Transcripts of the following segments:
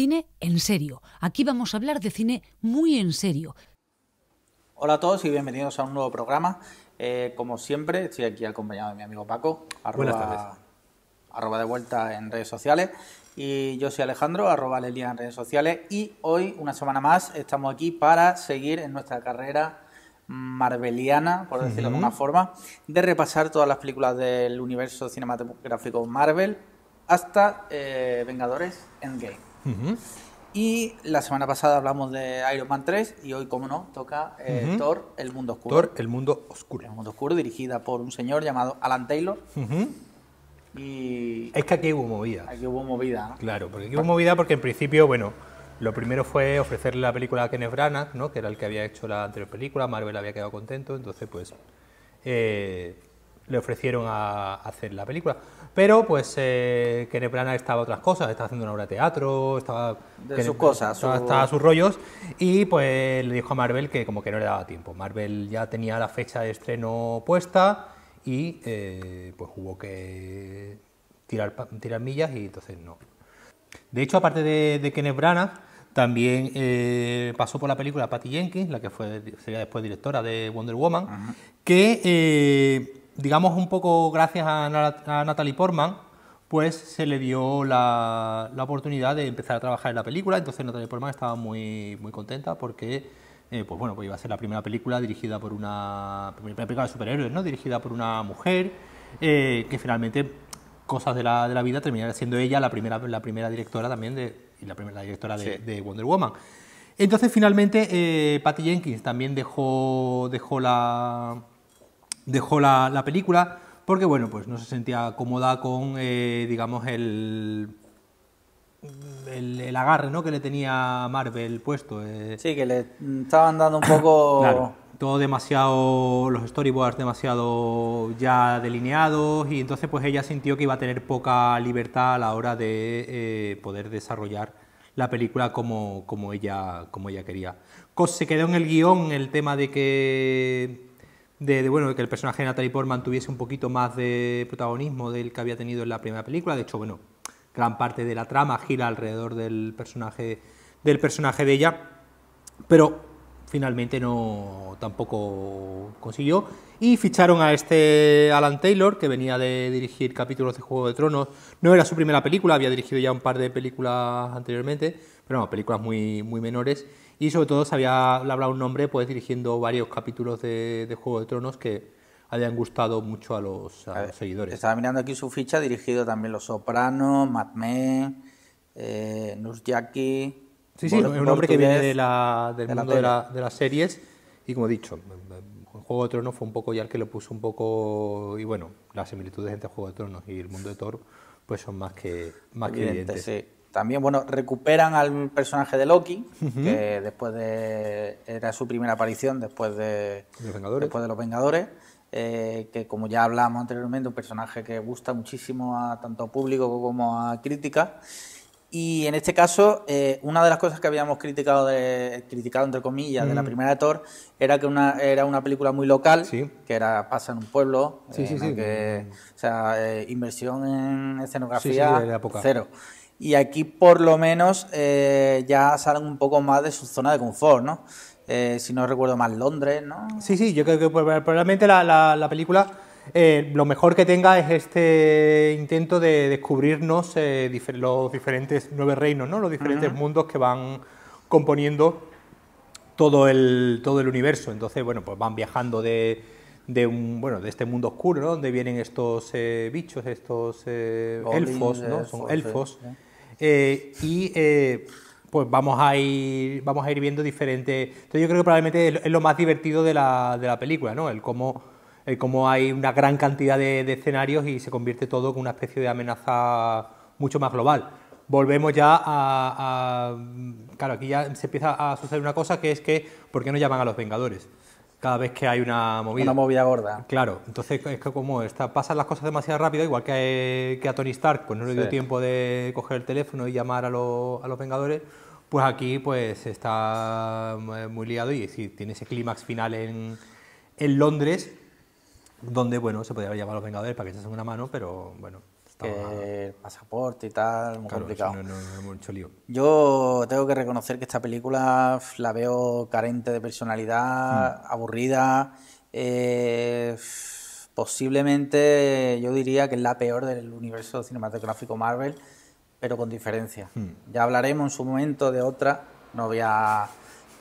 cine en serio. Aquí vamos a hablar de cine muy en serio. Hola a todos y bienvenidos a un nuevo programa. Eh, como siempre, estoy aquí acompañado de mi amigo Paco. Arroba, Arroba de vuelta en redes sociales. Y yo soy Alejandro, arroba Lelia en redes sociales. Y hoy, una semana más, estamos aquí para seguir en nuestra carrera marveliana, por decirlo de una forma, de repasar todas las películas del universo cinematográfico Marvel hasta eh, Vengadores Endgame. Y la semana pasada hablamos de Iron Man 3 y hoy, como no, toca eh, Thor, El Mundo Oscuro. Thor, El Mundo Oscuro. El Mundo Oscuro, dirigida por un señor llamado Alan Taylor. y es que aquí hubo movida. Aquí hubo movida. Claro, porque aquí hubo movida porque en principio, bueno, lo primero fue ofrecerle la película a Kenneth Branagh, ¿no? que era el que había hecho la anterior película, Marvel había quedado contento, entonces pues... Eh, le ofrecieron a, hacer la película. Pero pues eh, Kenneth Branagh estaba otras cosas, estaba haciendo una obra de teatro, estaba... sus cosas. Estaba, sus rollos y pues le dijo a Marvel que como que no le daba tiempo. Marvel ya tenía la fecha de estreno puesta y eh, pues hubo que tirar, millas y entonces no. De hecho, aparte de, de Kenneth Branagh, también eh, pasó por la película Patty Jenkins, la que fue, sería después directora de Wonder Woman, que digamos un poco gracias a, Natalie Portman, pues se le dio la, oportunidad de empezar a trabajar en la película. Entonces Natalie Portman estaba muy, muy contenta porque eh, pues bueno, pues iba a ser la primera película dirigida por una primera película de superhéroes, ¿no? Dirigida por una mujer eh, que finalmente cosas de la, vida terminara siendo ella la primera, la primera directora también de, y la primera directora de, Wonder Woman. Entonces finalmente eh, Patty Jenkins también dejó, dejó la, dejó la, película porque, bueno, pues no se sentía cómoda con, eh, digamos, el, el, agarre ¿no? que le tenía Marvel puesto. Eh. Sí, que le estaban dando un poco... todo demasiado, los storyboards demasiado ya delineados y entonces pues ella sintió que iba a tener poca libertad a la hora de eh, poder desarrollar la película como, como, ella, como ella quería. Se quedó en el guión el tema de que de, bueno, que el personaje de Natalie Portman tuviese un poquito más de protagonismo del que había tenido en la primera película. De hecho, bueno, gran parte de la trama gira alrededor del personaje, del personaje de ella, pero finalmente no tampoco consiguió. Y ficharon a este Alan Taylor, que venía de dirigir capítulos de Juego de Tronos. No era su primera película, había dirigido ya un par de películas anteriormente, pero no, películas muy, muy menores. Y sobre todo se había hablado un nombre pues dirigiendo varios capítulos de, Juego de Tronos que habían gustado mucho a los, seguidores. Estaba mirando aquí su ficha, dirigido también Los Sopranos, Mad Men, eh, Sí, sí, es un hombre que viene de del mundo de, las series y como he dicho, Juego de Tronos fue un poco ya el que lo puso un poco... Y bueno, las similitudes entre Juego de Tronos y el mundo de Thor pues son más que, más evidentes. También, bueno, recuperan al personaje de Loki, que después de. era su primera aparición después de. Los Vengadores. de Los Vengadores. Eh, que como ya hablábamos anteriormente, un personaje que gusta muchísimo a tanto a público como a crítica. Y en este caso, eh, una de las cosas que habíamos criticado, de, criticado entre comillas, de la mm. primera de Thor, era que una, era una película muy local, que era pasa en un pueblo, que, o sea, eh, inversión en escenografía, cero y aquí por lo menos eh, ya salen un poco más de su zona de confort, ¿no? Eh, si no recuerdo mal, Londres, ¿no? Sí, sí, yo creo que pues, probablemente la, la, película eh, lo mejor que tenga es este intento de descubrirnos los diferentes nueve reinos, ¿no? Los diferentes mundos que van componiendo todo el, todo el universo. Entonces, bueno, pues van viajando de, de un bueno de este mundo oscuro ¿no? donde vienen estos bichos estos elfos no son elfos, eh, y eh, pues vamos a ir viendo diferentes. yo creo que probablemente es lo más divertido de la, película, ¿no? El cómo, hay una gran cantidad de, escenarios y se convierte todo en una especie de amenaza mucho más global. Volvemos ya a, a, Claro, aquí ya se empieza a suceder una cosa que es que, ¿por qué no llaman a los Vengadores? cada vez que hay una movida. Una movida gorda. Claro, entonces es que como está, pasan las cosas demasiado rápido, igual que, que a Tony Stark, pues no le dio tiempo de coger el teléfono y llamar a, los Vengadores, pues aquí pues está eh, muy liado y tiene ese clímax final en, en Londres, donde, bueno, se podría haber llamado a los Vengadores para que se hacen una mano, pero bueno, el pasaporte y tal, muy complicado. Yo tengo que reconocer que esta película la veo carente de personalidad, hmm. aburrida. Eh, posiblemente yo diría que es la peor del universo cinematográfico Marvel, pero con diferencia. Hmm. Ya hablaremos en su momento de otra, no voy a,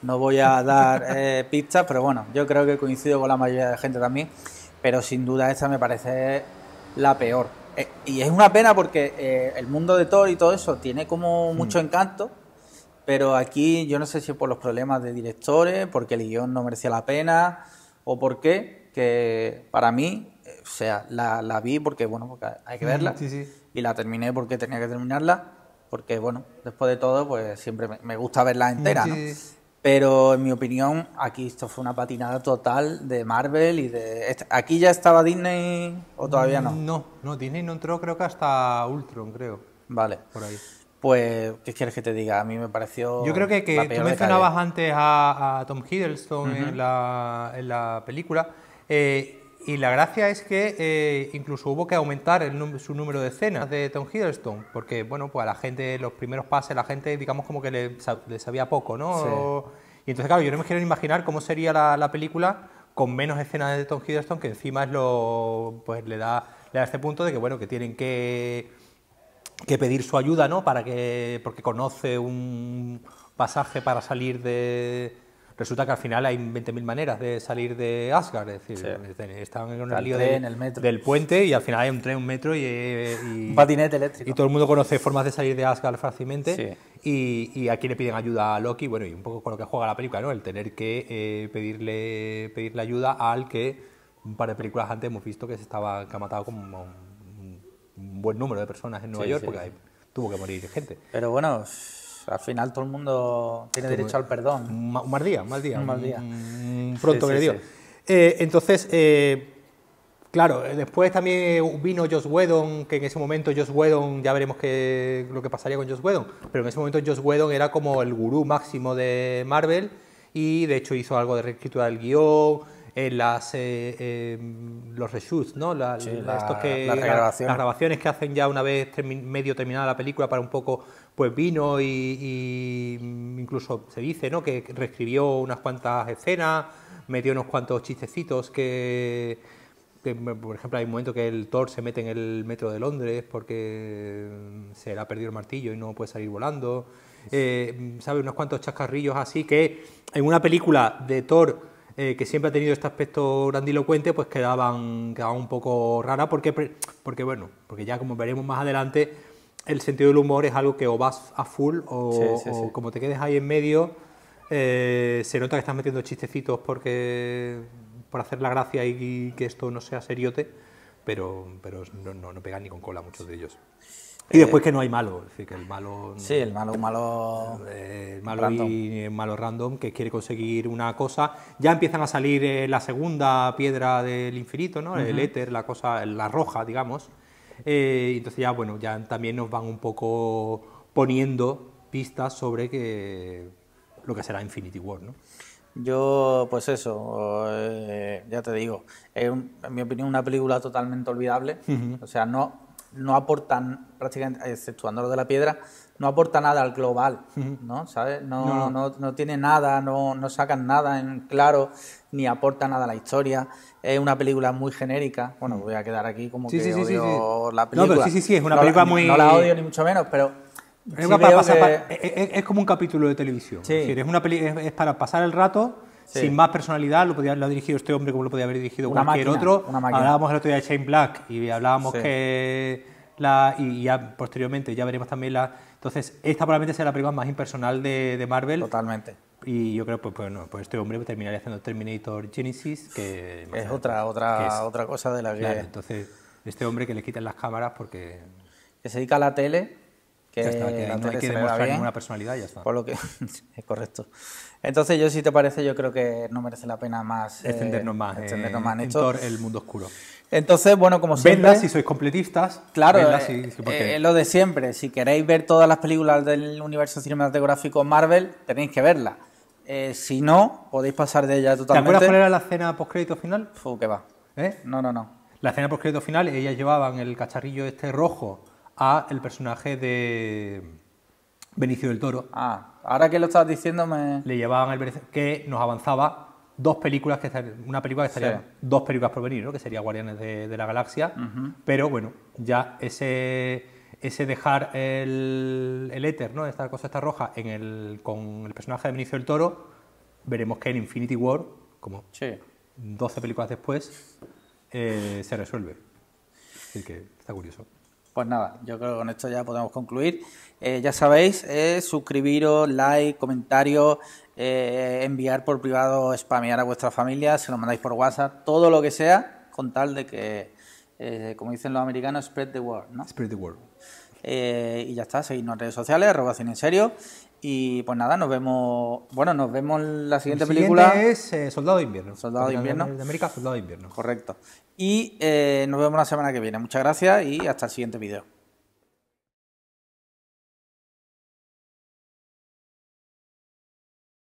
no voy a dar eh, pistas, pero bueno, yo creo que coincido con la mayoría de gente también, pero sin duda esta me parece la peor. Eh, y es una pena porque eh, el mundo de Thor y todo eso tiene como mm. mucho encanto, pero aquí yo no sé si por los problemas de directores, porque el guión no merecía la pena o por qué, que para mí, eh, o sea, la, la vi porque, bueno, hay que mm, verla y la terminé porque tenía que terminarla, porque, bueno, después de todo, pues siempre me, gusta verla entera, ¿no? Pero en mi opinión, aquí esto fue una patinada total de Marvel y de... ¿Aquí ya estaba Disney o todavía no? No, no, Disney no entró creo que hasta Ultron, creo. Vale. Por ahí. Pues, ¿qué quieres que te diga? A mí me pareció... Yo creo que, que tú mencionabas antes a, Tom Hiddleston en, la, en, la, película. Eh, y la gracia es que eh, incluso hubo que aumentar su número de escenas de Tom Hiddleston, porque bueno, pues a la gente, los primeros pases, la gente, digamos, como que le, sabía poco, ¿no? Y entonces, claro, yo no me quiero imaginar cómo sería la, película con menos escenas de Tom Hiddleston, que encima es lo, pues le da, le da este punto de que, bueno, que tienen que, que pedir su ayuda, ¿no? Para que, porque conoce un pasaje para salir de resulta que al final hay 20.000 maneras de salir de Asgard. Es decir, están en un el lío del, el metro. del puente y al final hay un tren, un metro y, y un patinete eléctrico. Y todo el mundo conoce formas de salir de Asgard fácilmente. Y, a aquí le piden ayuda a Loki, bueno, y un poco con lo que juega la película, ¿no? El tener que eh, pedirle, pedirle ayuda al que un par de películas antes hemos visto que se estaba que ha matado como un, buen número de personas en Nueva York porque ahí tuvo que morir gente. Pero bueno, al final todo el mundo tiene derecho al perdón. Un, mal día, un mal día. pronto me dio. entonces, claro, después también vino Josh Whedon, que en ese momento Josh Whedon, ya veremos lo que pasaría con Josh Whedon, pero en ese momento Josh Whedon era como el gurú máximo de Marvel y de hecho hizo algo de reescritura del guión en las, em, los reshoots, ¿no? las grabaciones que hacen ya una vez medio terminada la película para un poco, pues vino y, incluso se dice ¿no? que reescribió unas cuantas escenas, metió unos cuantos chistecitos que, por ejemplo, hay un momento que el Thor se mete en el metro de Londres porque mm, se le ha perdido el martillo y no puede salir volando. Eh, mm, ¿Sabe? Unos cuantos chascarrillos así que en una película de Thor eh, que siempre ha tenido este aspecto grandilocuente, pues quedaban, quedaban un poco raras, porque, porque bueno, porque ya como veremos más adelante, el sentido del humor es algo que o vas a full o, como te quedes ahí en medio, eh, se nota que estás metiendo chistecitos porque por hacer la gracia y que esto no sea seriote, pero, no, no pegan ni con cola muchos de ellos. Y eh, después que no hay malo, es decir, que el malo... Sí, el malo, malo... Eh, el malo random. Y eh, malo random que quiere conseguir una cosa. Ya empiezan a salir la segunda piedra del infinito, ¿no? El éter, la cosa, la roja, digamos. entonces ya, bueno, ya también nos van un poco poniendo pistas sobre que, lo que será Infinity War, ¿no? Yo, pues eso, ya te digo, en mi opinión, una película totalmente olvidable. O sea, no no aportan, prácticamente, exceptuando eh, lo de la piedra, no aporta nada al global, ¿no? ¿Sabes? No, no. tiene nada, no, sacan nada en claro, ni aporta nada a la historia. Es una película muy genérica. Bueno, mm. voy a quedar aquí como que odio la película. No, sí, sí, es una película la, muy... No la odio ni mucho menos, pero... Es, como un capítulo de televisión. Es, una es para pasar el rato sin más personalidad, lo, podía, lo ha dirigido este hombre como lo podía haber dirigido una cualquier otro. hablábamos el otro día de Shane Black y hablábamos que la, y ya posteriormente ya veremos también la... Entonces, esta probablemente sea la película más impersonal de, de Marvel. Totalmente. Y yo creo que pues, pues este hombre terminaría haciendo Terminator Genesis, que... Es otra, otra, otra cosa de la que... Claro, entonces, este hombre que le quitan las cámaras porque... Que se dedica a la tele que, no hay que demostrar ninguna personalidad ya está. Por lo que es correcto. Entonces yo si te parece yo creo que no merece la pena más eh, extendernos más, eh, extendernos más el mundo oscuro. Entonces, bueno, como siempre... y si sois completistas. Claro, eh, es lo de siempre. Si queréis ver todas las películas del universo cinematográfico Marvel, tenéis que verla si no, podéis pasar de ella totalmente. ¿Te acuerdas cuál era la escena postcrédito final? fue que va. No, no, no. La escena postcrédito final, ellas llevaban el cacharrillo este rojo a el personaje de Benicio del Toro. Ah, ahora que lo estás diciendo me... Le llevaban el que nos avanzaba dos películas que una película que estaría dos películas por venir, ¿no? que sería Guardianes de, la Galaxia, pero bueno, ya ese ese dejar el, el éter, ¿no? Esta cosa está roja en con el personaje de Benicio del Toro, veremos que en Infinity War, como sí. 12 películas después, eh, se resuelve. Así que está curioso. Pues nada, yo creo que con esto ya podemos concluir. Eh, ya sabéis, eh, suscribiros, like, comentarios, eh, enviar por privado, spamear a vuestra familia, se lo mandáis por WhatsApp, todo lo que sea, con tal de que, como dicen los americanos, spread the word, ¿no? Spread the word. Eh, y ya está, seguidnos en redes sociales, arroba en serio. Y pues nada, nos vemos. Bueno, nos vemos en la siguiente, película. es eh, Soldado de Invierno. Soldado de Invierno. De América, Soldado de Invierno. Correcto. Y eh, nos vemos la semana que viene. Muchas gracias y hasta el siguiente video.